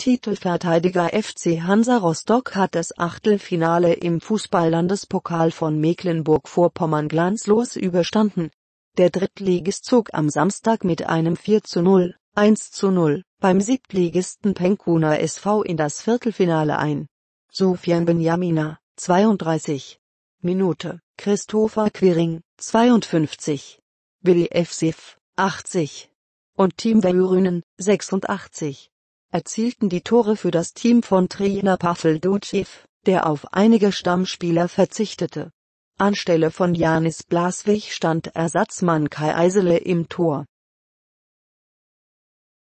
Titelverteidiger FC Hansa Rostock hat das Achtelfinale im Fußballlandespokal von Mecklenburg-Vorpommern glanzlos überstanden. Der Drittligist zog am Samstag mit einem 4 zu 0, 1 zu 0 beim Siebtligisten Penkuna SV in das Viertelfinale ein. Sofian Benjamina, 32. Minute, Christopher Quiring, 52. Willi F. Siff, 80. Und Team Värünen, 86 erzielten die Tore für das Team von Trainer Pavel Ducev, der auf einige Stammspieler verzichtete. Anstelle von Janis Blaswig stand Ersatzmann Kai Eisele im Tor